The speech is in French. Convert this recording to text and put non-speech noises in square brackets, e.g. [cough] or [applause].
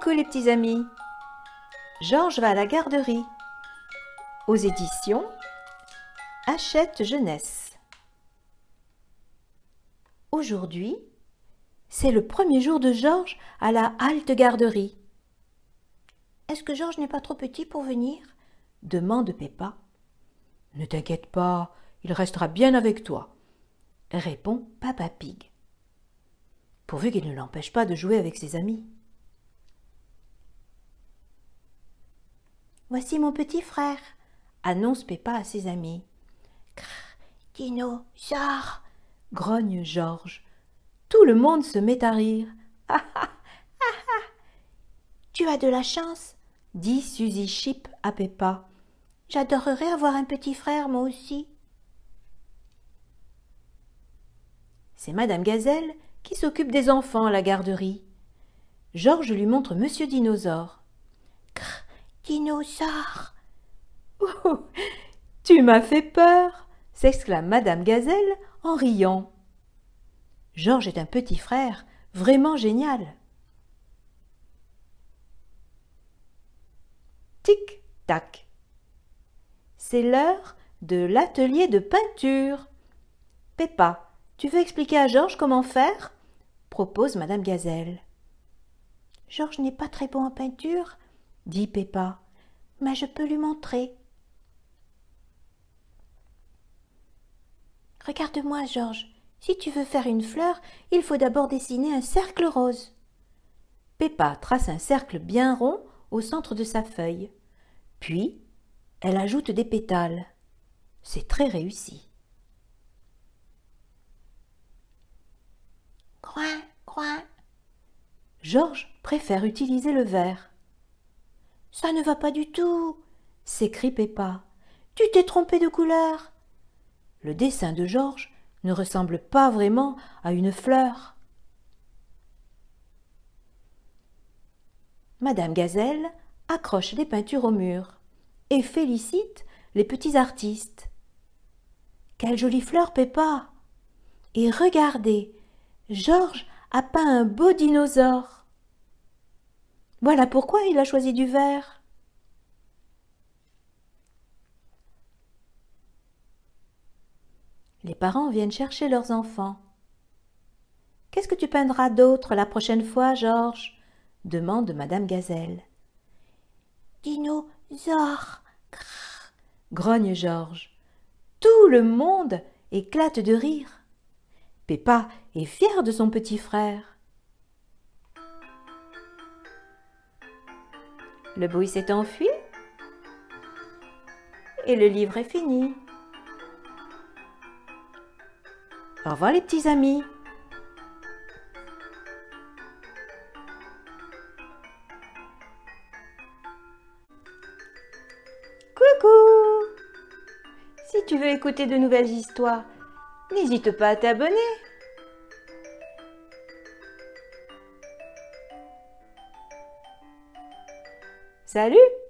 Coucou les petits amis Georges va à la garderie aux éditions achète Jeunesse. Aujourd'hui, c'est le premier jour de Georges à la halte garderie. Est-ce que Georges n'est pas trop petit pour venir demande Peppa. Ne t'inquiète pas, il restera bien avec toi, répond Papa Pig. Pourvu qu'il ne l'empêche pas de jouer avec ses amis. Voici mon petit frère, annonce Peppa à ses amis. Dino, grogne Georges. Tout le monde se met à rire. Ah [laughs] ah, ah ah Tu as de la chance, dit Suzy Chip à Peppa. J'adorerais avoir un petit frère, moi aussi. C'est Madame Gazelle qui s'occupe des enfants à la garderie. Georges lui montre Monsieur Dinosaure dinosaure. Oh, tu m'as fait peur s'exclame Madame Gazelle en riant. Georges est un petit frère vraiment génial. Tic-tac. C'est l'heure de l'atelier de peinture. Peppa, tu veux expliquer à Georges comment faire propose Madame Gazelle. Georges n'est pas très bon en peinture, dit Peppa. Mais je peux lui montrer. Regarde-moi, Georges. Si tu veux faire une fleur, il faut d'abord dessiner un cercle rose. Peppa trace un cercle bien rond au centre de sa feuille. Puis, elle ajoute des pétales. C'est très réussi. Coin, coin. Georges préfère utiliser le verre. Ça ne va pas du tout s'écrie Peppa. Tu t'es trompé de couleur. Le dessin de Georges ne ressemble pas vraiment à une fleur. Madame Gazelle accroche les peintures au mur et félicite les petits artistes. Quelle jolie fleur, Peppa Et regardez, Georges a peint un beau dinosaure. Voilà pourquoi il a choisi du verre. Les parents viennent chercher leurs enfants. Qu'est-ce que tu peindras d'autre la prochaine fois, Georges demande Madame Gazelle. Dinosaure grogne Georges. Tout le monde éclate de rire. Peppa est fière de son petit frère. Le bruit s'est enfui et le livre est fini. Au revoir les petits amis. Coucou Si tu veux écouter de nouvelles histoires, n'hésite pas à t'abonner. Salut